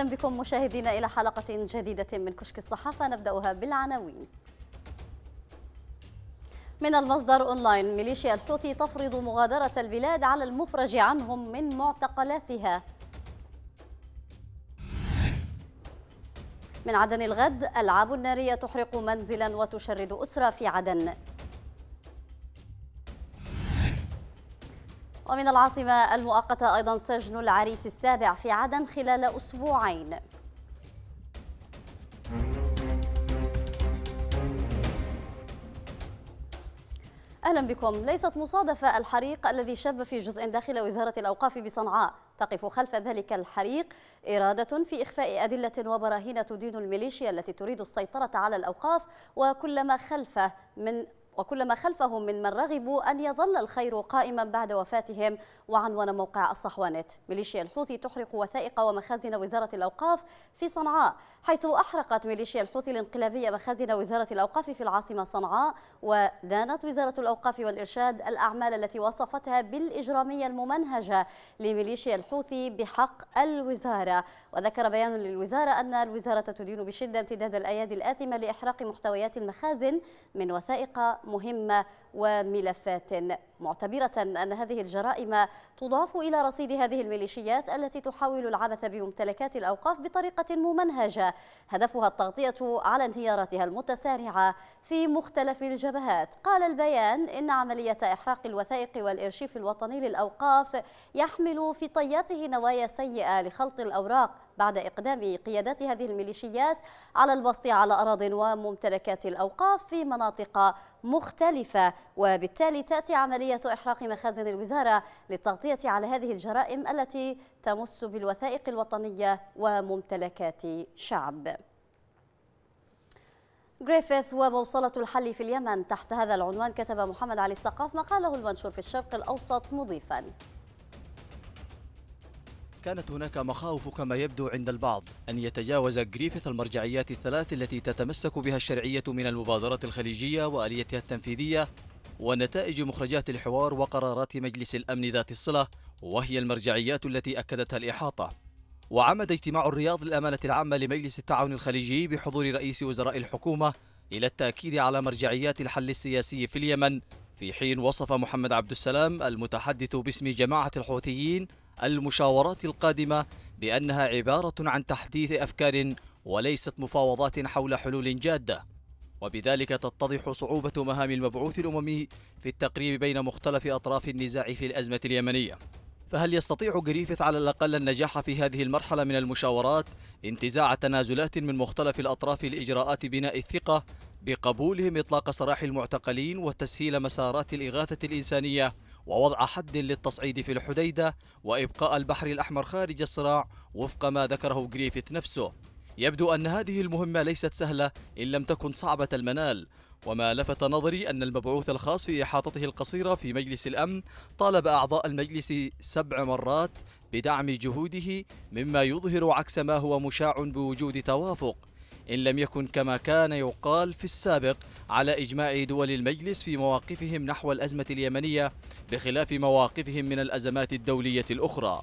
أهلا بكم مشاهدينا إلى حلقة جديدة من كشك الصحافة نبدأها بالعناوين من المصدر أونلاين ميليشيا الحوثي تفرض مغادرة البلاد على المفرج عنهم من معتقلاتها من عدن الغد ألعاب نارية تحرق منزلا وتشرد أسرة في عدن ومن العاصمة المؤقتة أيضا سجن العريس السابع في عدن خلال أسبوعين أهلا بكم ليست مصادفة الحريق الذي شب في جزء داخل وزارة الأوقاف بصنعاء تقف خلف ذلك الحريق إرادة في إخفاء أدلة وبراهين تدين الميليشيا التي تريد السيطرة على الأوقاف وكل ما خلفه من وكل ما خلفهم من من رغبوا أن يظل الخير قائما بعد وفاتهم وعنوان موقع الصحوانت ميليشيا الحوثي تحرق وثائق ومخازن وزارة الأوقاف في صنعاء حيث أحرقت ميليشيا الحوثي الانقلابية مخازن وزارة الأوقاف في العاصمة صنعاء ودانت وزارة الأوقاف والإرشاد الأعمال التي وصفتها بالإجرامية الممنهجة لميليشيا الحوثي بحق الوزارة وذكر بيان للوزارة أن الوزارة تدين بشدة امتداد الأيادي الآثمة لإحراق محتويات المخازن من وثائق مهمة وملفات معتبرة أن هذه الجرائم تضاف إلى رصيد هذه الميليشيات التي تحاول العبث بممتلكات الأوقاف بطريقة ممنهجة هدفها التغطية على انهياراتها المتسارعة في مختلف الجبهات قال البيان إن عملية إحراق الوثائق والإرشيف الوطني للأوقاف يحمل في طياته نوايا سيئة لخلط الأوراق بعد إقدام قيادات هذه الميليشيات على البسط على أراض وممتلكات الأوقاف في مناطق مختلفة وبالتالي تأتي عملية إحراق مخازن الوزارة للتغطية على هذه الجرائم التي تمس بالوثائق الوطنية وممتلكات شعب جريفيث وبوصلة الحل في اليمن تحت هذا العنوان كتب محمد علي السقاف مقاله المنشور في الشرق الأوسط مضيفاً كانت هناك مخاوف كما يبدو عند البعض أن يتجاوز جريفيث المرجعيات الثلاث التي تتمسك بها الشرعية من المبادرة الخليجية وآليتها التنفيذية ونتائج مخرجات الحوار وقرارات مجلس الأمن ذات الصلة وهي المرجعيات التي أكدتها الإحاطة وعمد اجتماع الرياض للأمانة العامة لمجلس التعاون الخليجي بحضور رئيس وزراء الحكومة إلى التأكيد على مرجعيات الحل السياسي في اليمن في حين وصف محمد عبد السلام المتحدث باسم جماعة الحوثيين المشاورات القادمة بأنها عبارة عن تحديث أفكار وليست مفاوضات حول حلول جادة وبذلك تتضح صعوبة مهام المبعوث الأممي في التقريب بين مختلف أطراف النزاع في الأزمة اليمنية فهل يستطيع جريفيث على الأقل النجاح في هذه المرحلة من المشاورات انتزاع تنازلات من مختلف الأطراف لإجراءات بناء الثقة بقبولهم إطلاق سراح المعتقلين وتسهيل مسارات الإغاثة الإنسانية ووضع حد للتصعيد في الحديدة وإبقاء البحر الأحمر خارج الصراع وفق ما ذكره جريفيث نفسه يبدو أن هذه المهمة ليست سهلة إن لم تكن صعبة المنال وما لفت نظري أن المبعوث الخاص في إحاطته القصيرة في مجلس الأمن طالب أعضاء المجلس سبع مرات بدعم جهوده مما يظهر عكس ما هو مشاع بوجود توافق إن لم يكن كما كان يقال في السابق على إجماع دول المجلس في مواقفهم نحو الأزمة اليمنية بخلاف مواقفهم من الأزمات الدولية الأخرى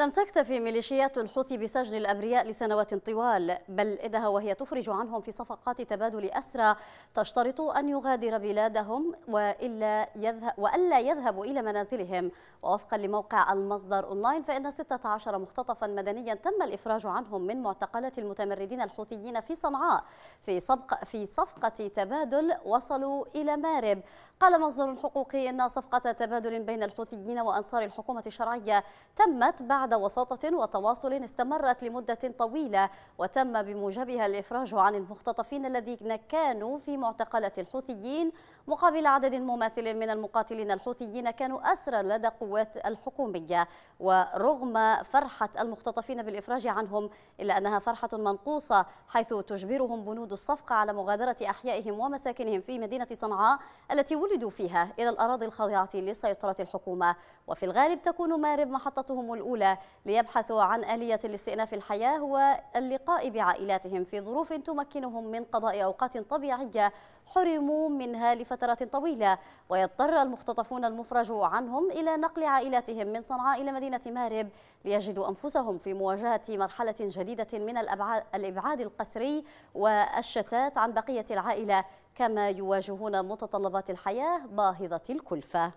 لم تكتفي ميليشيات الحوثي بسجن الأبرياء لسنوات طوال بل إنها وهي تفرج عنهم في صفقات تبادل أسرى تشترط أن يغادر بلادهم وإلا يذهب وألا يذهبوا إلى منازلهم ووفقا لموقع المصدر أونلاين فإن 16 مختطفا مدنيا تم الإفراج عنهم من معتقلات المتمردين الحوثيين في صنعاء في, سبق في صفقة تبادل وصلوا إلى مارب قال مصدر حقوقي أن صفقة تبادل بين الحوثيين وأنصار الحكومة الشرعية تمت بعد بعد وساطة وتواصل استمرت لمدة طويلة وتم بموجبها الإفراج عن المختطفين الذين كانوا في معتقلة الحوثيين مقابل عدد مماثل من المقاتلين الحوثيين كانوا أسرى لدى قوات الحكومية ورغم فرحة المختطفين بالإفراج عنهم إلا أنها فرحة منقوصة حيث تجبرهم بنود الصفقة على مغادرة أحيائهم ومساكنهم في مدينة صنعاء التي ولدوا فيها إلى الأراضي الخاضعة لسيطرة الحكومة وفي الغالب تكون مارب محطتهم الأولى ليبحثوا عن آلية لاستئناف الحياة واللقاء بعائلاتهم في ظروف تمكنهم من قضاء أوقات طبيعية حرموا منها لفترة طويلة ويضطر المختطفون المفرج عنهم إلى نقل عائلاتهم من صنعاء إلى مدينة مارب ليجدوا أنفسهم في مواجهة مرحلة جديدة من الإبعاد القسري والشتات عن بقية العائلة كما يواجهون متطلبات الحياة باهظة الكلفة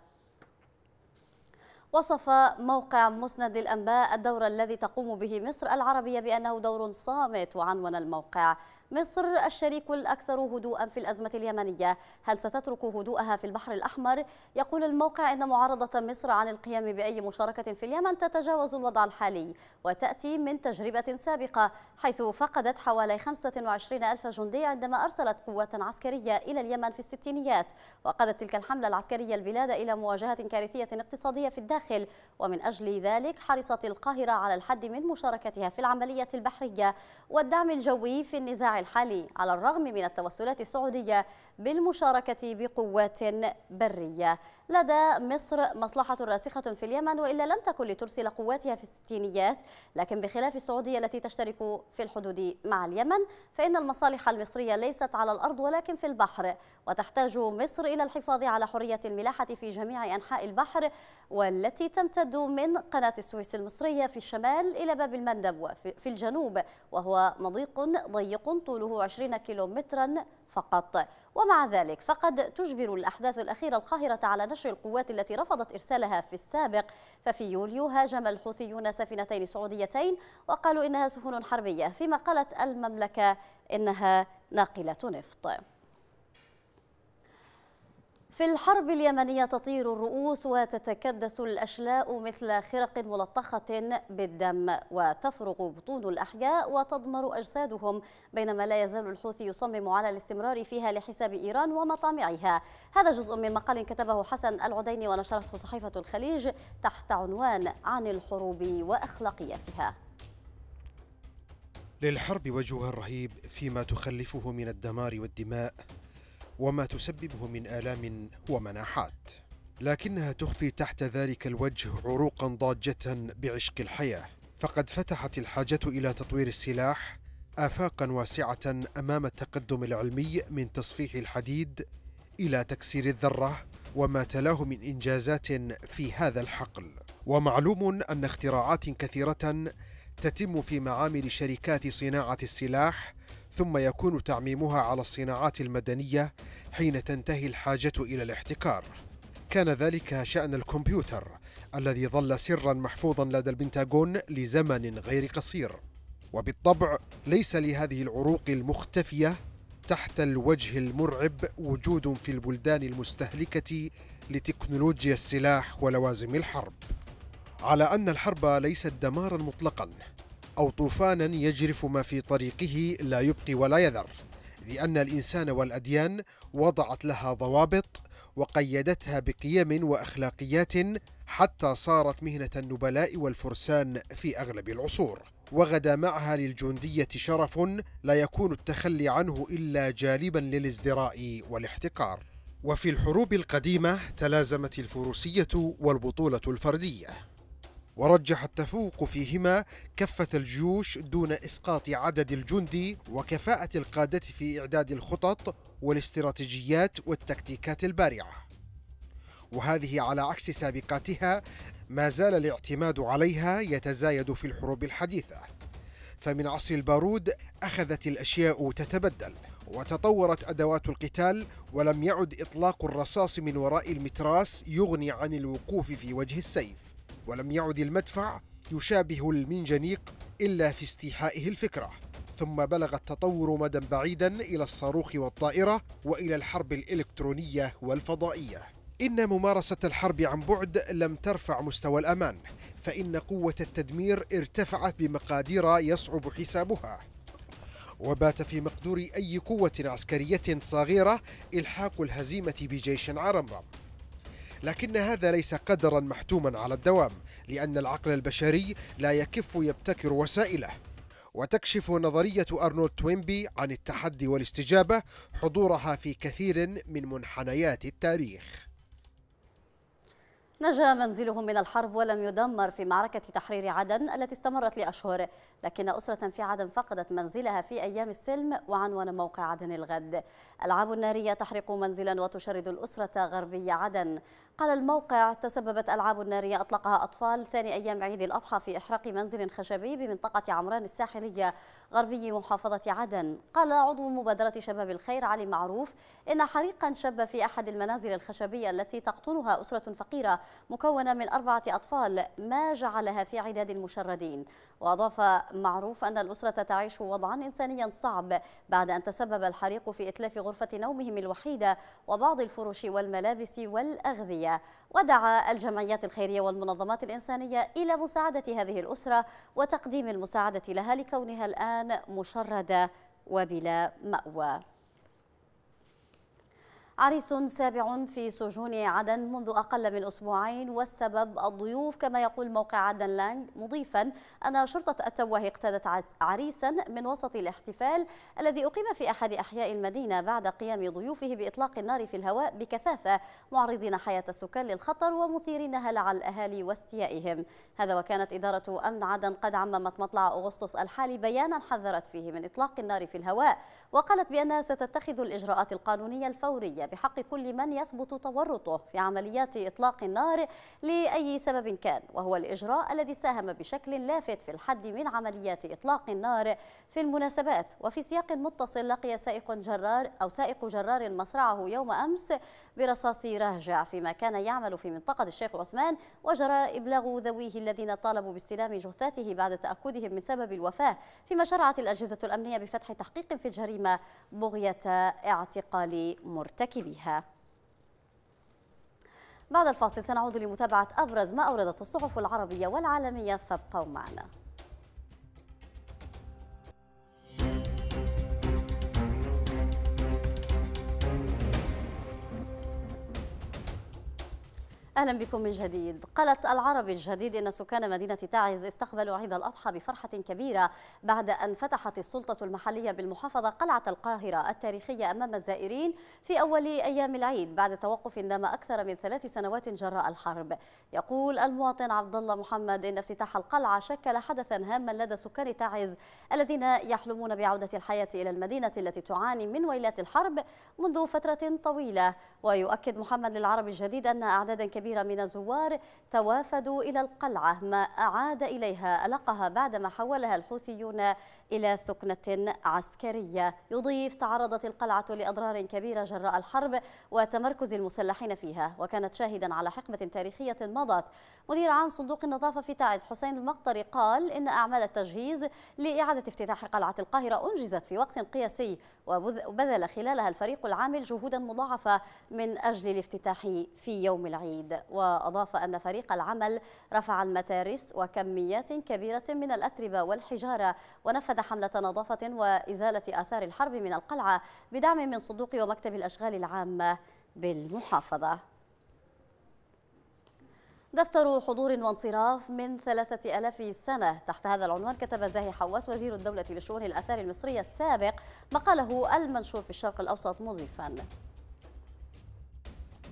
وصف موقع مسند الأنباء الدور الذي تقوم به مصر العربية بأنه دور صامت وعنون الموقع مصر الشريك الأكثر هدوءا في الأزمة اليمنية هل ستترك هدوءها في البحر الأحمر؟ يقول الموقع أن معارضة مصر عن القيام بأي مشاركة في اليمن تتجاوز الوضع الحالي وتأتي من تجربة سابقة حيث فقدت حوالي 25 ألف جندي عندما أرسلت قوات عسكرية إلى اليمن في الستينيات وقادت تلك الحملة العسكرية البلاد إلى مواجهة كارثية اقتصادية في الداخل ومن أجل ذلك حرصت القاهرة على الحد من مشاركتها في العملية البحرية والدعم الجوي في النزاع الحالي على الرغم من التوسلات السعودية بالمشاركة بقوات برية لدى مصر مصلحة راسخة في اليمن وإلا لم تكن لترسل قواتها في الستينيات لكن بخلاف السعودية التي تشترك في الحدود مع اليمن فإن المصالح المصرية ليست على الأرض ولكن في البحر وتحتاج مصر إلى الحفاظ على حرية الملاحة في جميع أنحاء البحر والتي تمتد من قناة السويس المصرية في الشمال إلى باب المندب في الجنوب وهو مضيق ضيق طوله 20 كيلومترا فقط ومع ذلك فقد تجبر الأحداث الأخيرة القاهرة على نشر القوات التي رفضت إرسالها في السابق ففي يوليو هاجم الحوثيون سفينتين سعوديتين وقالوا إنها سفن حربية فيما قالت المملكة إنها ناقلة نفط في الحرب اليمنية تطير الرؤوس وتتكدس الأشلاء مثل خرق ملطخة بالدم وتفرغ بطون الأحياء وتضمر أجسادهم بينما لا يزال الحوثي يصمم على الاستمرار فيها لحساب إيران ومطامعها هذا جزء من مقال كتبه حسن العديني ونشرته صحيفة الخليج تحت عنوان عن الحروب وأخلاقيتها للحرب وجهها الرهيب فيما تخلفه من الدمار والدماء وما تسببه من آلام ومناحات لكنها تخفي تحت ذلك الوجه عروقا ضاجة بعشق الحياة فقد فتحت الحاجة إلى تطوير السلاح آفاقا واسعة أمام التقدم العلمي من تصفيح الحديد إلى تكسير الذرة وما تلاه من إنجازات في هذا الحقل ومعلوم أن اختراعات كثيرة تتم في معامل شركات صناعة السلاح ثم يكون تعميمها على الصناعات المدنية حين تنتهي الحاجة إلى الاحتكار كان ذلك شأن الكمبيوتر الذي ظل سرا محفوظا لدى البنتاغون لزمن غير قصير وبالطبع ليس لهذه العروق المختفية تحت الوجه المرعب وجود في البلدان المستهلكة لتكنولوجيا السلاح ولوازم الحرب على أن الحرب ليست دمارا مطلقا أو طوفانا يجرف ما في طريقه لا يبقي ولا يذر لأن الإنسان والأديان وضعت لها ضوابط وقيدتها بقيم وأخلاقيات حتى صارت مهنة النبلاء والفرسان في أغلب العصور وغدا معها للجندية شرف لا يكون التخلي عنه إلا جالبا للازدراء والاحتقار وفي الحروب القديمة تلازمت الفروسية والبطولة الفردية ورجح التفوق فيهما كفة الجيوش دون إسقاط عدد الجندي وكفاءة القادة في إعداد الخطط والاستراتيجيات والتكتيكات البارعة وهذه على عكس سابقاتها ما زال الاعتماد عليها يتزايد في الحروب الحديثة فمن عصر البارود أخذت الأشياء تتبدل وتطورت أدوات القتال ولم يعد إطلاق الرصاص من وراء المتراس يغني عن الوقوف في وجه السيف ولم يعد المدفع يشابه المنجنيق إلا في استيحائه الفكرة ثم بلغ التطور مدى بعيدا إلى الصاروخ والطائرة وإلى الحرب الإلكترونية والفضائية إن ممارسة الحرب عن بعد لم ترفع مستوى الأمان فإن قوة التدمير ارتفعت بمقادير يصعب حسابها وبات في مقدور أي قوة عسكرية صغيرة إلحاق الهزيمة بجيش عرمرم لكن هذا ليس قدرا محتوما على الدوام لأن العقل البشري لا يكف يبتكر وسائله وتكشف نظرية أرنولد توينبي عن التحدي والاستجابة حضورها في كثير من منحنيات التاريخ نجا منزلهم من الحرب ولم يدمر في معركة تحرير عدن التي استمرت لأشهر لكن أسرة في عدن فقدت منزلها في أيام السلم وعنوان موقع عدن الغد ألعاب نارية تحرق منزلا وتشرد الأسرة غربي عدن قال الموقع تسببت ألعاب نارية أطلقها أطفال ثاني أيام عيد الأضحى في إحراق منزل خشبي بمنطقة عمران الساحلية غربي محافظة عدن قال عضو مبادرة شباب الخير علي معروف إن حريقا شب في أحد المنازل الخشبية التي تقطنها أسرة فقيرة مكونة من أربعة أطفال ما جعلها في عداد المشردين وأضاف معروف أن الأسرة تعيش وضعا إنسانيا صعب بعد أن تسبب الحريق في إتلاف غرفة نومهم الوحيدة وبعض الفرش والملابس والأغذية ودعا الجمعيات الخيرية والمنظمات الإنسانية إلى مساعدة هذه الأسرة وتقديم المساعدة لها لكونها الآن مشردة وبلا مأوى عريس سابع في سجون عدن منذ أقل من أسبوعين والسبب الضيوف كما يقول موقع عدن لانج مضيفا أن شرطة التوه اقتادت عريسا من وسط الاحتفال الذي أقيم في أحد أحياء المدينة بعد قيام ضيوفه بإطلاق النار في الهواء بكثافة معرضين حياة السكان للخطر ومثيرين هلع الأهالي واستيائهم هذا وكانت إدارة أمن عدن قد عممت مطلع أغسطس الحالي بيانا حذرت فيه من إطلاق النار في الهواء وقالت بأنها ستتخذ الإجراءات القانونية الفورية بحق كل من يثبت تورطه في عمليات إطلاق النار لأي سبب كان وهو الإجراء الذي ساهم بشكل لافت في الحد من عمليات إطلاق النار في المناسبات وفي سياق متصل لقي سائق جرار أو سائق جرار مصرعه يوم أمس برصاص رهجع فيما كان يعمل في منطقة الشيخ عثمان وجرى إبلاغ ذويه الذين طالبوا باستلام جثته بعد تأكدهم من سبب الوفاة فيما شرعت الأجهزة الأمنية بفتح تحقيق في الجريمة بغية اعتقال مرتكب مرتكبيها بعد الفاصل سنعود لمتابعة أبرز ما أوردته الصحف العربية والعالمية فابقوا معنا أهلا بكم من جديد قالت العربي الجديد أن سكان مدينة تعز استقبلوا عيد الأضحى بفرحة كبيرة بعد أن فتحت السلطة المحلية بالمحافظة قلعة القاهرة التاريخية أمام الزائرين في أول أيام العيد بعد توقف دام أكثر من ثلاث سنوات جراء الحرب يقول المواطن عبد الله محمد أن افتتاح القلعة شكل حدثا هاما لدى سكان تعز الذين يحلمون بعودة الحياة إلى المدينة التي تعاني من ويلات الحرب منذ فترة طويلة ويؤكد محمد للعربي الجديد أن أعدادا كبيرة كبيرة من الزوار توافدوا إلى القلعة ما أعاد إليها ألقها بعدما حولها الحوثيون إلى ثكنة عسكرية يضيف تعرضت القلعة لأضرار كبيرة جراء الحرب وتمركز المسلحين فيها وكانت شاهدا على حقبة تاريخية مضت مدير عام صندوق النظافة في تعز حسين المقطري قال إن أعمال التجهيز لإعادة افتتاح قلعة القاهرة أنجزت في وقت قياسي وبذل خلالها الفريق العامل جهودا مضاعفة من أجل الافتتاح في يوم العيد وأضاف أن فريق العمل رفع المتارس وكميات كبيرة من الأتربة والحجارة ونفذ حملة نظافة وإزالة آثار الحرب من القلعة بدعم من صندوق ومكتب الأشغال العامة بالمحافظة دفتر حضور وانصراف من ثلاثة ألاف سنة تحت هذا العنوان كتب زاهي حواس وزير الدولة لشؤون الأثار المصرية السابق مقاله المنشور في الشرق الأوسط مضيفاً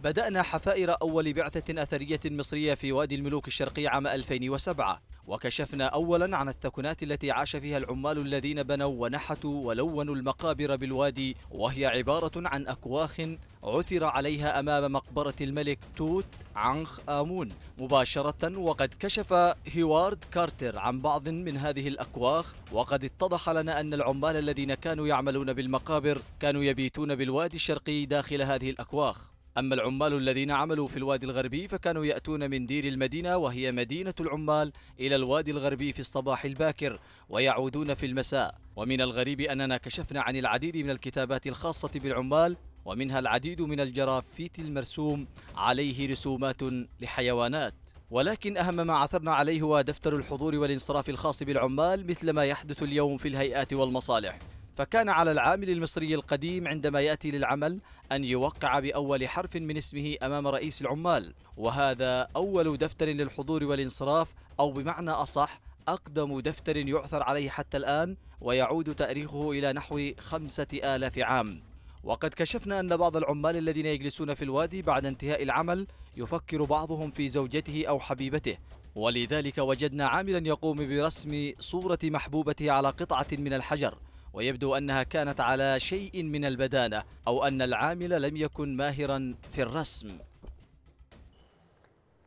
بدأنا حفائر أول بعثة أثرية مصرية في وادي الملوك الشرقي عام 2007 وكشفنا أولا عن التكنات التي عاش فيها العمال الذين بنوا ونحتوا ولونوا المقابر بالوادي وهي عبارة عن أكواخ عثر عليها أمام مقبرة الملك توت عنخ آمون مباشرة وقد كشف هيوارد كارتر عن بعض من هذه الأكواخ وقد اتضح لنا أن العمال الذين كانوا يعملون بالمقابر كانوا يبيتون بالوادي الشرقي داخل هذه الأكواخ أما العمال الذين عملوا في الوادي الغربي فكانوا يأتون من دير المدينة وهي مدينة العمال إلى الوادي الغربي في الصباح الباكر ويعودون في المساء ومن الغريب أننا كشفنا عن العديد من الكتابات الخاصة بالعمال ومنها العديد من الجرافيت المرسوم عليه رسومات لحيوانات ولكن أهم ما عثرنا عليه هو دفتر الحضور والانصراف الخاص بالعمال مثل ما يحدث اليوم في الهيئات والمصالح فكان على العامل المصري القديم عندما يأتي للعمل أن يوقع بأول حرف من اسمه أمام رئيس العمال وهذا أول دفتر للحضور والانصراف أو بمعنى أصح أقدم دفتر يعثر عليه حتى الآن ويعود تاريخه إلى نحو خمسة آلاف عام وقد كشفنا أن بعض العمال الذين يجلسون في الوادي بعد انتهاء العمل يفكر بعضهم في زوجته أو حبيبته ولذلك وجدنا عاملا يقوم برسم صورة محبوبته على قطعة من الحجر ويبدو أنها كانت على شيء من البدانة أو أن العامل لم يكن ماهرا في الرسم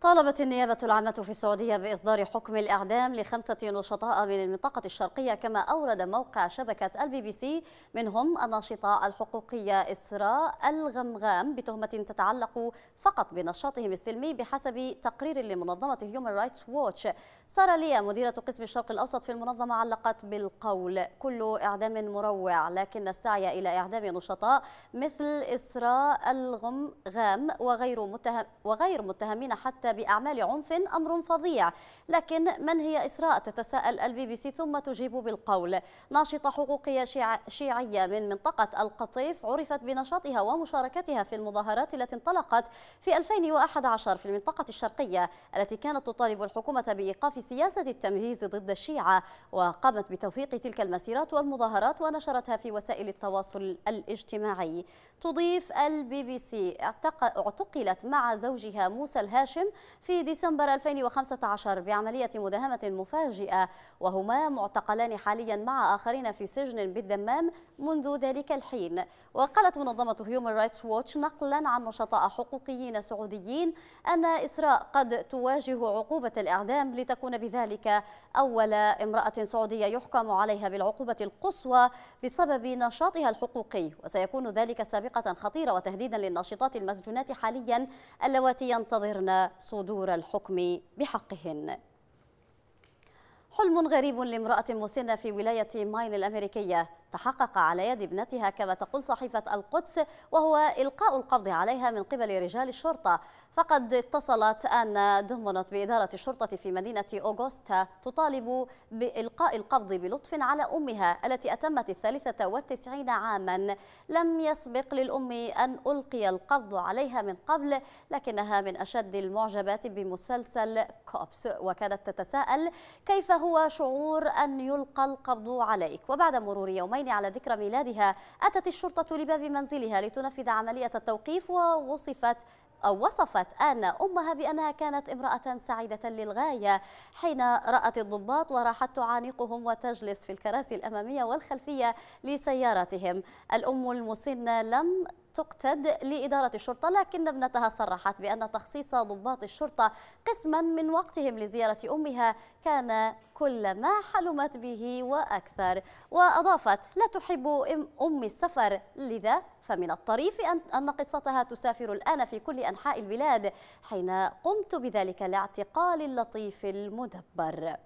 طالبت النيابة العامة في السعودية بإصدار حكم الإعدام لخمسة نشطاء من المنطقة الشرقية كما أورد موقع شبكة البي بي سي منهم الناشطة الحقوقية إسراء الغمغام بتهمة تتعلق فقط بنشاطهم السلمي بحسب تقرير لمنظمة هيومن رايتس ووتش سارة ليا مديرة قسم الشرق الأوسط في المنظمة علقت بالقول كل إعدام مروع لكن السعي إلى إعدام نشطاء مثل إسراء الغمغام وغير, متهم وغير متهمين حتى بأعمال عنف أمر فظيع لكن من هي إسراء تتساءل البي بي سي ثم تجيب بالقول ناشطة حقوقية شيعية من منطقة القطيف عرفت بنشاطها ومشاركتها في المظاهرات التي انطلقت في 2011 في المنطقة الشرقية التي كانت تطالب الحكومة بإيقاف سياسة التمييز ضد الشيعة وقامت بتوثيق تلك المسيرات والمظاهرات ونشرتها في وسائل التواصل الاجتماعي تضيف البي بي سي اعتقلت مع زوجها موسى الهاشم في ديسمبر 2015 بعملية مداهمة مفاجئة وهما معتقلان حاليا مع آخرين في سجن بالدمام منذ ذلك الحين وقالت منظمة هيومن رايتس ووتش نقلا عن نشطاء حقوقيين سعوديين أن إسراء قد تواجه عقوبة الإعدام لتكون بذلك أول امرأة سعودية يحكم عليها بالعقوبة القصوى بسبب نشاطها الحقوقي وسيكون ذلك سابقة خطيرة وتهديدا للناشطات المسجونات حاليا اللواتي ينتظرن صدور الحكم بحقهن حلم غريب لامرأة مسنة في ولاية ماين الأمريكية تحقق على يد ابنتها كما تقول صحيفة القدس وهو إلقاء القبض عليها من قبل رجال الشرطة فقد اتصلت أن دهمنت بإدارة الشرطة في مدينة أوغوستا تطالب بإلقاء القبض بلطف على أمها التي أتمت الثالثة والتسعين عاما لم يسبق للأم أن ألقي القبض عليها من قبل لكنها من أشد المعجبات بمسلسل كوبس وكانت تتساءل كيف هو شعور أن يلقى القبض عليك وبعد مرور يومين على ذكرى ميلادها أتت الشرطة لباب منزلها لتنفذ عملية التوقيف ووصفت وصفت آن أمها بأنها كانت امرأة سعيدة للغاية حين رأت الضباط وراحت تعانقهم وتجلس في الكراسي الأمامية والخلفية لسيارتهم الأم المسنة لم تقتد لإدارة الشرطة لكن ابنتها صرحت بأن تخصيص ضباط الشرطة قسما من وقتهم لزيارة أمها كان كل ما حلمت به وأكثر وأضافت لا تحب أم السفر لذا فمن الطريف أن قصتها تسافر الآن في كل أنحاء البلاد حين قمت بذلك الاعتقال اللطيف المدبر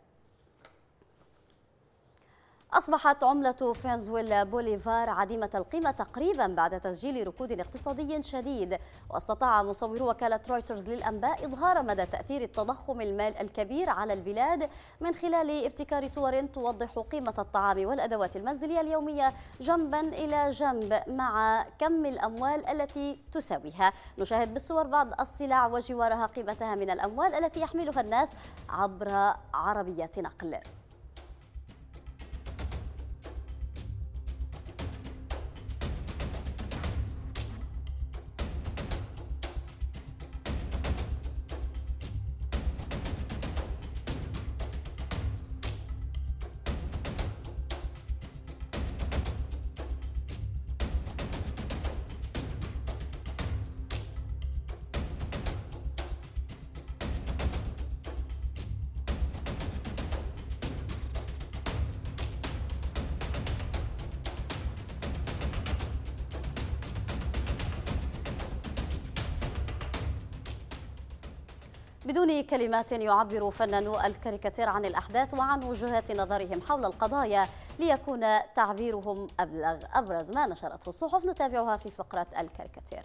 أصبحت عملة فنزويلا بوليفار عديمة القيمة تقريبا بعد تسجيل ركود اقتصادي شديد واستطاع مصورو وكالة رويترز للأنباء إظهار مدى تأثير التضخم المال الكبير على البلاد من خلال ابتكار صور توضح قيمة الطعام والأدوات المنزلية اليومية جنبا إلى جنب مع كم الأموال التي تساويها نشاهد بالصور بعض السلع وجوارها قيمتها من الأموال التي يحملها الناس عبر عربيات نقل بدون كلمات يعبر فنانو الكاريكاتير عن الأحداث وعن وجهات نظرهم حول القضايا ليكون تعبيرهم أبلغ أبرز ما نشرته الصحف نتابعها في فقرة الكاريكاتير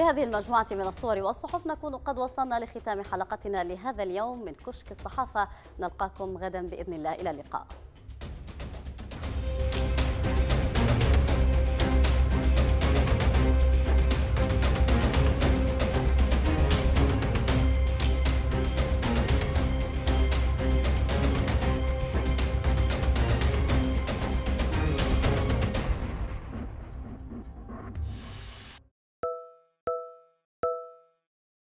بهذه المجموعة من الصور والصحف نكون قد وصلنا لختام حلقتنا لهذا اليوم من كشك الصحافة نلقاكم غدا بإذن الله إلى اللقاء